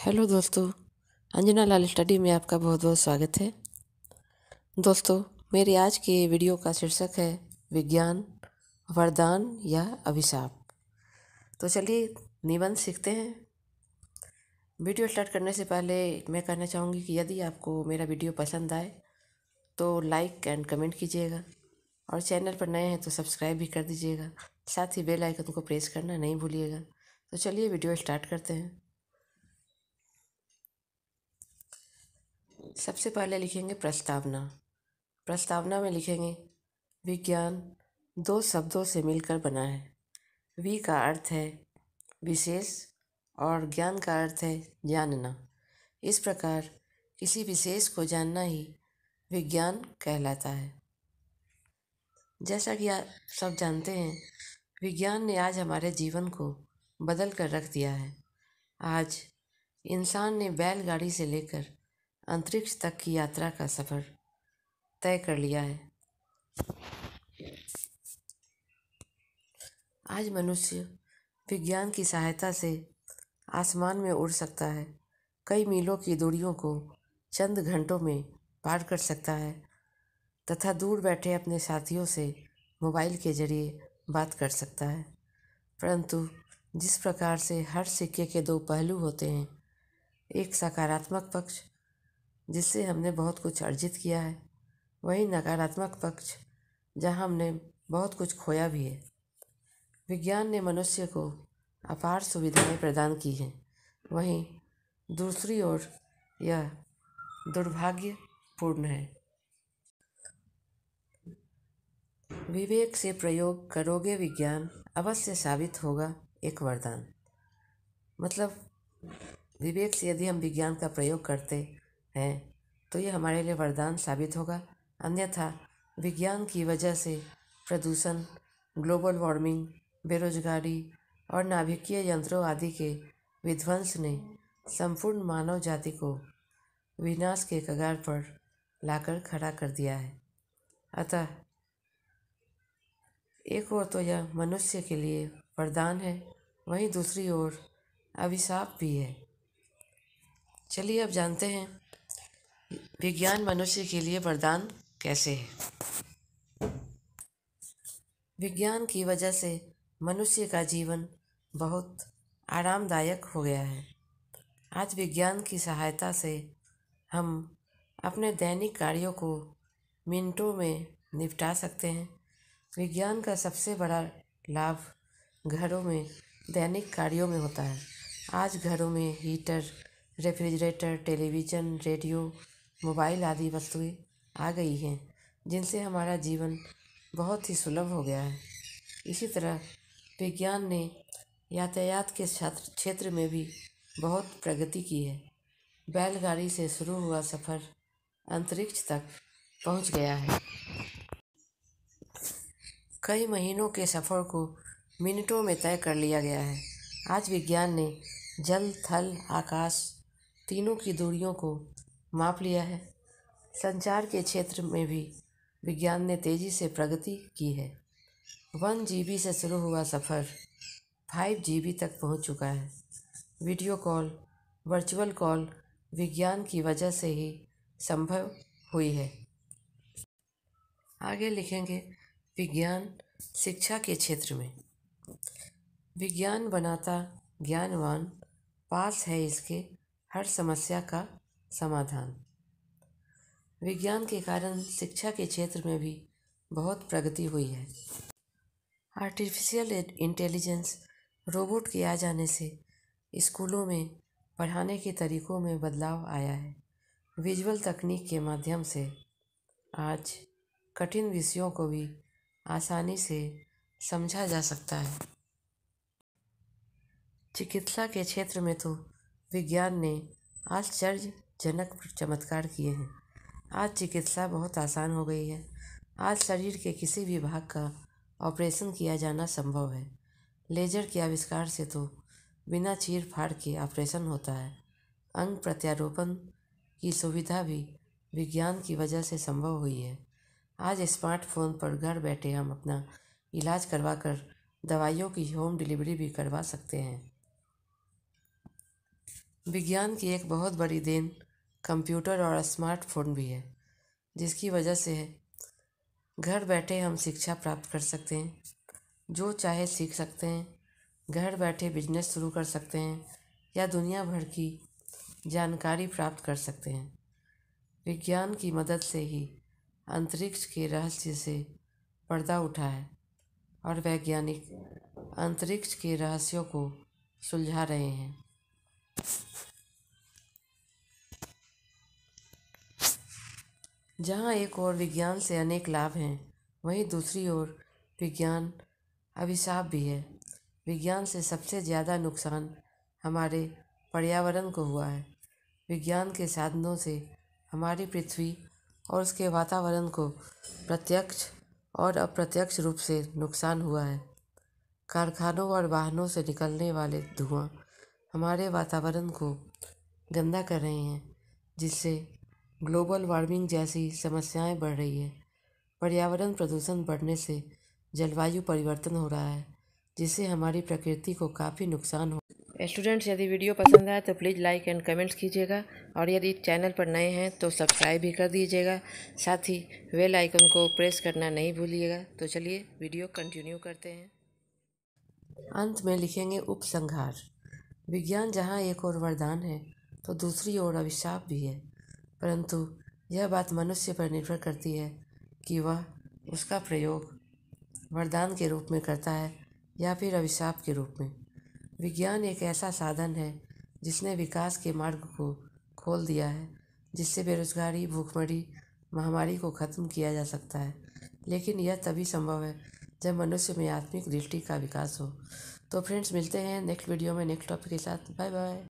hello दोस्तों अंजना लाल study में आपका बहुत बहुत स्वागत है दोस्तों मेरे आज के वीडियो का शीर्षक है विज्ञान वरदान या अभिशाप तो चलिए निबंध सीखते हैं वीडियो स्टार्ट करने से पहले मैं कहना चाहूँगी कि यदि आपको मेरा वीडियो पसंद आए तो लाइक एंड कमेंट कीजिएगा और चैनल पर नए हैं तो सब्सक्राइब भी कर दीजिएगा साथ ही बेल आइकन को प्रेस करना नहीं भूलिएगा तो चलिए वीडियो स्टार्ट करते हैं सबसे पहले लिखेंगे प्रस्तावना प्रस्तावना में लिखेंगे विज्ञान दो शब्दों से मिलकर बना है वी का अर्थ है विशेष और ज्ञान का अर्थ है जानना इस प्रकार किसी विशेष को जानना ही विज्ञान कहलाता है जैसा कि आप सब जानते हैं विज्ञान ने आज हमारे जीवन को बदल कर रख दिया है आज इंसान ने बैलगाड़ी से लेकर अंतरिक्ष तक की यात्रा का सफ़र तय कर लिया है आज मनुष्य विज्ञान की सहायता से आसमान में उड़ सकता है कई मीलों की दूरियों को चंद घंटों में पार कर सकता है तथा दूर बैठे अपने साथियों से मोबाइल के जरिए बात कर सकता है परंतु जिस प्रकार से हर सिक्के के दो पहलू होते हैं एक सकारात्मक पक्ष जिससे हमने बहुत कुछ अर्जित किया है वही नकारात्मक पक्ष जहाँ हमने बहुत कुछ खोया भी है विज्ञान ने मनुष्य को अपार सुविधाएं प्रदान की हैं वहीं दूसरी ओर यह दुर्भाग्यपूर्ण है विवेक से प्रयोग करोगे विज्ञान अवश्य साबित होगा एक वरदान मतलब विवेक से यदि हम विज्ञान का प्रयोग करते हैं तो ये हमारे लिए वरदान साबित होगा अन्यथा विज्ञान की वजह से प्रदूषण ग्लोबल वार्मिंग बेरोजगारी और नाभिकीय यंत्रों आदि के विध्वंस ने संपूर्ण मानव जाति को विनाश के कगार पर लाकर खड़ा कर दिया है अतः एक ओर तो यह मनुष्य के लिए वरदान है वहीं दूसरी ओर अभिशाप भी है चलिए अब जानते हैं विज्ञान मनुष्य के लिए वरदान कैसे है विज्ञान की वजह से मनुष्य का जीवन बहुत आरामदायक हो गया है आज विज्ञान की सहायता से हम अपने दैनिक कार्यों को मिनटों में निपटा सकते हैं विज्ञान का सबसे बड़ा लाभ घरों में दैनिक कार्यों में होता है आज घरों में heater refrigerator television radio mobile आदि वस्तुएं आ गई हैं जिनसे हमारा जीवन बहुत ही सुलभ हो गया है इसी तरह विज्ञान ने यातायात के छात्र क्षेत्र में भी बहुत प्रगति की है बैलगाड़ी से शुरू हुआ सफ़र अंतरिक्ष तक पहुंच गया है कई महीनों के सफ़र को मिनटों में तय कर लिया गया है आज विज्ञान ने जल थल आकाश तीनों की दूरियों को माप लिया है संचार के क्षेत्र में भी विज्ञान ने तेज़ी से प्रगति की है वन जी से शुरू हुआ सफ़र फाइव जी तक पहुंच चुका है वीडियो कॉल वर्चुअल कॉल विज्ञान की वजह से ही संभव हुई है आगे लिखेंगे विज्ञान शिक्षा के क्षेत्र में विज्ञान बनाता ज्ञानवान पास है इसके हर समस्या का समाधान विज्ञान के कारण शिक्षा के क्षेत्र में भी बहुत प्रगति हुई है आर्टिफिशियल इंटेलिजेंस रोबोट के आ जाने से स्कूलों में पढ़ाने के तरीकों में बदलाव आया है विजुअल तकनीक के माध्यम से आज कठिन विषयों को भी आसानी से समझा जा सकता है चिकित्सा के क्षेत्र में तो विज्ञान ने आश्चर्य जनक चमत्कार किए हैं आज चिकित्सा बहुत आसान हो गई है आज शरीर के किसी भी भाग का ऑपरेशन किया जाना संभव है लेजर के आविष्कार से तो बिना चीर फाड़ के ऑपरेशन होता है अंग प्रत्यारोपण की सुविधा भी विज्ञान की वजह से संभव हुई है आज स्मार्टफोन पर घर बैठे हम अपना इलाज करवा कर दवाइयों की होम डिलीवरी भी करवा सकते हैं विज्ञान की एक बहुत बड़ी देन कंप्यूटर और स्मार्टफोन भी है जिसकी वजह से घर बैठे हम शिक्षा प्राप्त कर सकते हैं जो चाहे सीख सकते हैं घर बैठे बिजनेस शुरू कर सकते हैं या दुनिया भर की जानकारी प्राप्त कर सकते हैं विज्ञान की मदद से ही अंतरिक्ष के रहस्य से पर्दा उठा है और वैज्ञानिक अंतरिक्ष के रहस्यों को सुलझा रहे हैं जहाँ एक ओर विज्ञान से अनेक लाभ हैं वहीं दूसरी ओर विज्ञान अभिशाप भी है विज्ञान से सबसे ज़्यादा नुकसान हमारे पर्यावरण को हुआ है विज्ञान के साधनों से हमारी पृथ्वी और उसके वातावरण को प्रत्यक्ष और अप्रत्यक्ष रूप से नुकसान हुआ है कारखानों और वाहनों से निकलने वाले धुआं हमारे वातावरण को गंदा कर रहे हैं जिससे ग्लोबल वार्मिंग जैसी समस्याएं बढ़ रही है पर्यावरण प्रदूषण बढ़ने से जलवायु परिवर्तन हो रहा है जिससे हमारी प्रकृति को काफ़ी नुकसान हो स्टूडेंट्स यदि वीडियो पसंद आए तो प्लीज़ लाइक एंड कमेंट्स कीजिएगा और यदि चैनल पर नए हैं तो सब्सक्राइब भी कर दीजिएगा साथ ही वेल आइकन को प्रेस करना नहीं भूलिएगा तो चलिए वीडियो कंटिन्यू करते हैं अंत में लिखेंगे उपसंहार विज्ञान जहाँ एक और वरदान है तो दूसरी ओर अभिशाप भी है परंतु यह बात मनुष्य पर निर्भर करती है कि वह उसका प्रयोग वरदान के रूप में करता है या फिर अभिशाप के रूप में विज्ञान एक ऐसा साधन है जिसने विकास के मार्ग को खोल दिया है जिससे बेरोजगारी भूखमरी महामारी को ख़त्म किया जा सकता है लेकिन यह तभी संभव है जब मनुष्य में आत्मिक दृष्टि का विकास हो तो फ्रेंड्स मिलते हैं नेक्स्ट वीडियो में नेक्स्ट टॉपिक के साथ बाय बाय